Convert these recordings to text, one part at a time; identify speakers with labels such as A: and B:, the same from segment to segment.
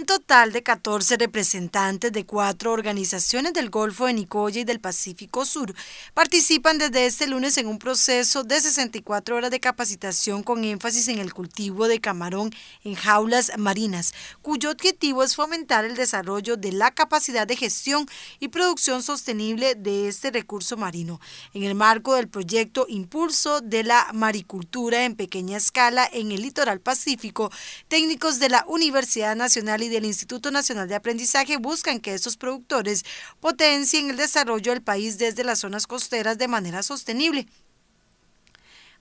A: En total de 14 representantes de cuatro organizaciones del Golfo de Nicoya y del Pacífico Sur participan desde este lunes en un proceso de 64 horas de capacitación con énfasis en el cultivo de camarón en jaulas marinas, cuyo objetivo es fomentar el desarrollo de la capacidad de gestión y producción sostenible de este recurso marino, en el marco del proyecto Impulso de la Maricultura en pequeña escala en el litoral pacífico, técnicos de la Universidad Nacional y del Instituto Nacional de Aprendizaje buscan que estos productores potencien el desarrollo del país desde las zonas costeras de manera sostenible.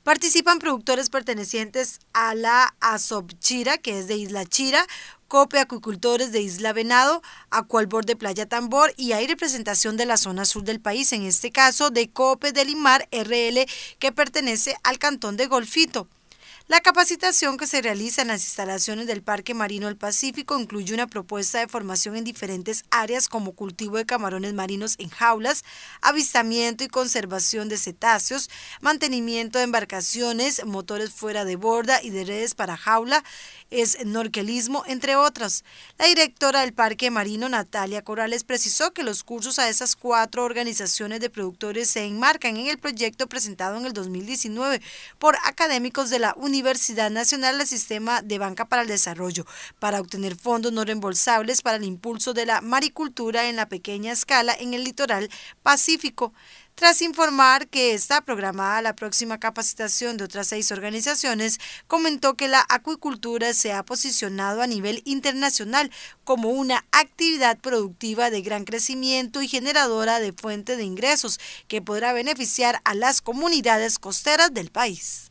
A: Participan productores pertenecientes a la Asobchira, que es de Isla Chira, COPE, acuicultores de Isla Venado, Acualbor de Playa Tambor y hay representación de la zona sur del país, en este caso de COPE de Limar RL, que pertenece al cantón de Golfito. La capacitación que se realiza en las instalaciones del Parque Marino del Pacífico incluye una propuesta de formación en diferentes áreas como cultivo de camarones marinos en jaulas, avistamiento y conservación de cetáceos, mantenimiento de embarcaciones, motores fuera de borda y de redes para jaula, snorkelismo, entre otras. La directora del Parque Marino, Natalia Corrales, precisó que los cursos a esas cuatro organizaciones de productores se enmarcan en el proyecto presentado en el 2019 por académicos de la Universidad Universidad Nacional del Sistema de Banca para el Desarrollo para obtener fondos no reembolsables para el impulso de la maricultura en la pequeña escala en el litoral pacífico tras informar que está programada la próxima capacitación de otras seis organizaciones, comentó que la acuicultura se ha posicionado a nivel internacional como una actividad productiva de gran crecimiento y generadora de fuente de ingresos que podrá beneficiar a las comunidades costeras del país.